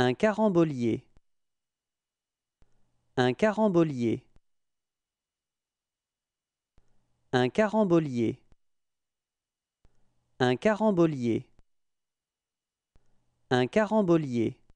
Un carambolier. Un carambolier. Un carambolier. Un carambolier. Un carambolier.